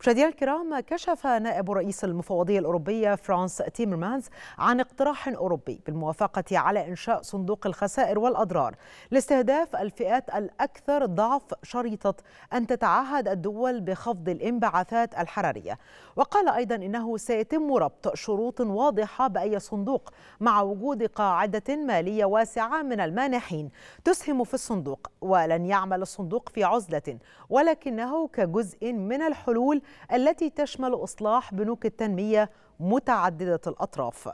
مشاهدينا الكرام كشف نائب رئيس المفوضية الأوروبية فرانس تيمرمانز عن اقتراح أوروبي بالموافقة على إنشاء صندوق الخسائر والأضرار لاستهداف الفئات الأكثر ضعف شريطة أن تتعهد الدول بخفض الانبعاثات الحرارية وقال أيضا إنه سيتم ربط شروط واضحة بأي صندوق مع وجود قاعدة مالية واسعة من المانحين تسهم في الصندوق ولن يعمل الصندوق في عزلة ولكنه كجزء من الحلول التي تشمل إصلاح بنوك التنمية متعددة الأطراف